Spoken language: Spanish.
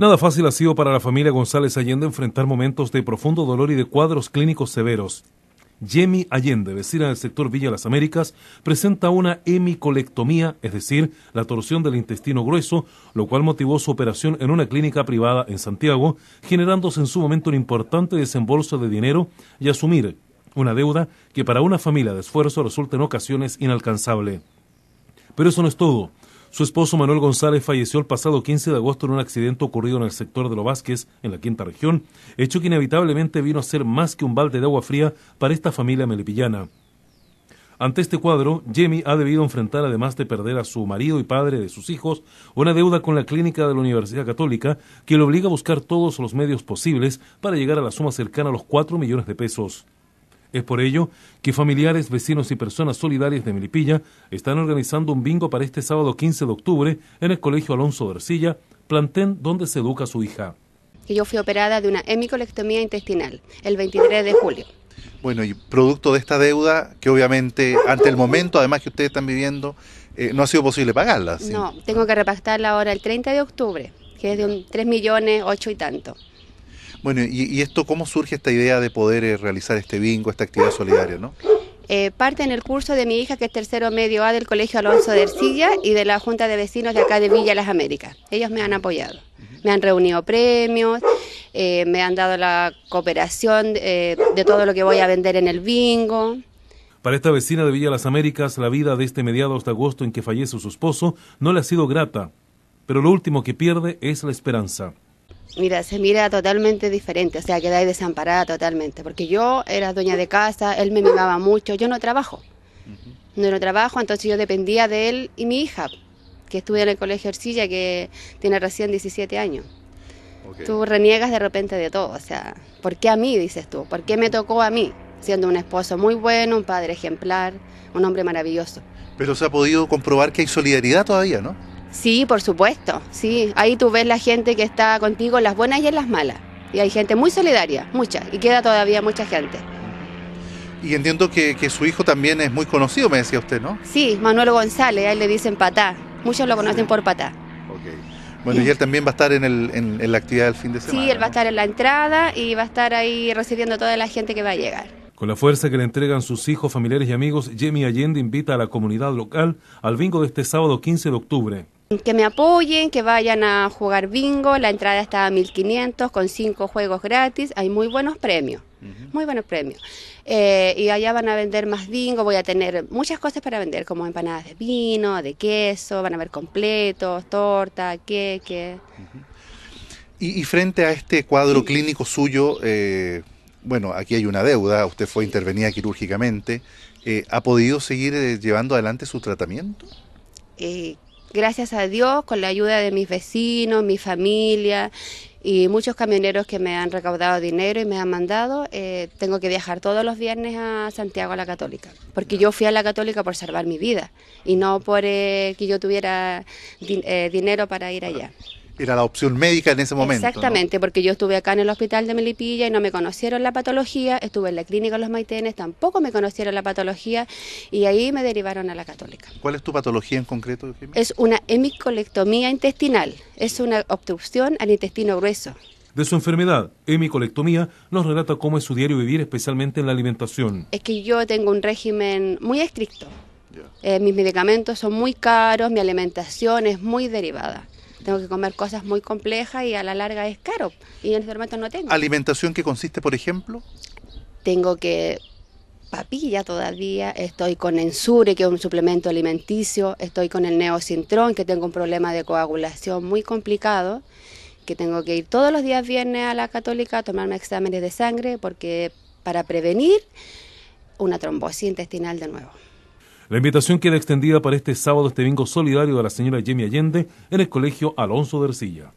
Nada fácil ha sido para la familia González Allende enfrentar momentos de profundo dolor y de cuadros clínicos severos. Yemi Allende, vecina del sector Villa Las Américas, presenta una hemicolectomía, es decir, la torsión del intestino grueso, lo cual motivó su operación en una clínica privada en Santiago, generándose en su momento un importante desembolso de dinero y asumir una deuda que para una familia de esfuerzo resulta en ocasiones inalcanzable. Pero eso no es todo. Su esposo Manuel González falleció el pasado 15 de agosto en un accidente ocurrido en el sector de Lo Vázquez, en la quinta región, hecho que inevitablemente vino a ser más que un balde de agua fría para esta familia melipillana. Ante este cuadro, Jamie ha debido enfrentar, además de perder a su marido y padre de sus hijos, una deuda con la clínica de la Universidad Católica que le obliga a buscar todos los medios posibles para llegar a la suma cercana a los 4 millones de pesos. Es por ello que familiares, vecinos y personas solidarias de Milipilla están organizando un bingo para este sábado 15 de octubre en el Colegio Alonso de Arcilla, plantén donde se educa su hija. yo fui operada de una hemicolectomía intestinal el 23 de julio. Bueno, y producto de esta deuda, que obviamente ante el momento, además que ustedes están viviendo, eh, no ha sido posible pagarla. No, tengo que repactarla ahora el 30 de octubre, que es de un 3 millones, 8 y tanto. Bueno, y, esto cómo surge esta idea de poder eh, realizar este bingo, esta actividad solidaria, ¿no? Eh, parte en el curso de mi hija, que es tercero medio A del Colegio Alonso de Ercilla y de la Junta de Vecinos de acá de Villa Las Américas. Ellos me han apoyado, me han reunido premios, eh, me han dado la cooperación de todo lo que voy a vender en el bingo. Para esta vecina de Villa Las Américas, la vida de este mediados de agosto en que fallece su esposo no le ha sido grata, pero lo último que pierde es la esperanza. Mira, se mira totalmente diferente, o sea, quedáis desamparada totalmente, porque yo era dueña de casa, él me mimaba mucho, yo no trabajo, no, lo trabajo, entonces yo dependía de él y mi hija, que estudia en el colegio Orsilla, que tiene recién 17 años. Tú reniegas de repente de todo, o sea, ¿por qué a mí, dices tú? ¿Por qué me tocó a mí? Siendo un esposo muy bueno, un padre ejemplar, un hombre maravilloso. Pero se ha podido comprobar que hay solidaridad todavía, ¿no? Sí, por supuesto, sí. Ahí tú ves la gente que está contigo las buenas y en las malas. Y hay gente muy solidaria, mucha, y queda todavía mucha gente. Y entiendo que, su hijo también es muy conocido, me decía usted, ¿no? Sí, Manuel González, ahí le dicen patá. Muchos lo conocen por patá. Okay. Bueno, y él también va a estar en, la actividad del fin de semana. Sí, él va a estar en la entrada y va a estar ahí recibiendo toda la gente que va a llegar. Con la fuerza que le entregan sus hijos, familiares y amigos, Jimmy Allende invita a la comunidad local al bingo de este sábado 15 de octubre. Que me apoyen, que vayan a jugar bingo, la entrada está a 1500 con 5 juegos gratis, hay muy buenos premios, muy buenos premios. Eh, y allá van a vender más bingo, voy a tener muchas cosas para vender, como empanadas de vino, de queso, van a haber completos, torta, queque. y, frente a este cuadro clínico suyo, eh, bueno, aquí hay una deuda, usted fue intervenida quirúrgicamente, eh, ¿ha podido seguir llevando adelante su tratamiento? gracias a Dios, con la ayuda de mis vecinos, mi familia y muchos camioneros que me han recaudado dinero y me han mandado, eh, tengo que viajar todos los viernes a Santiago a la Católica, porque yo fui a la Católica por salvar mi vida y no por eh, que yo tuviera eh, dinero para ir allá era la opción médica en ese momento. Exactamente, porque yo estuve acá en el hospital de Melipilla y no me conocieron la patología, estuve en la clínica de los Maitenes, tampoco me conocieron la patología y ahí me derivaron a la católica. ¿Cuál es tu patología en concreto? Es una hemicolectomía intestinal, es una obstrucción al intestino grueso. De su enfermedad, hemicolectomía, nos relata cómo es su diario vivir, especialmente en la alimentación. Es que yo tengo un régimen muy estricto. Eh, mis medicamentos son muy caros, mi alimentación es muy derivada tengo que comer cosas muy complejas y a la larga es caro. Y en este momento no tengo. ¿Alimentación que consiste, por ejemplo? Tengo que papilla todavía, estoy con Ensure, que es un suplemento alimenticio, estoy con el Neocintrón, que tengo un problema de coagulación muy complicado, que tengo que ir todos los días viernes a la católica a tomarme exámenes de sangre, porque para prevenir una trombosis intestinal de nuevo. La invitación queda extendida para este sábado, este bingo solidario de la señora Yemi Allende en el Colegio Alonso de Arcilla.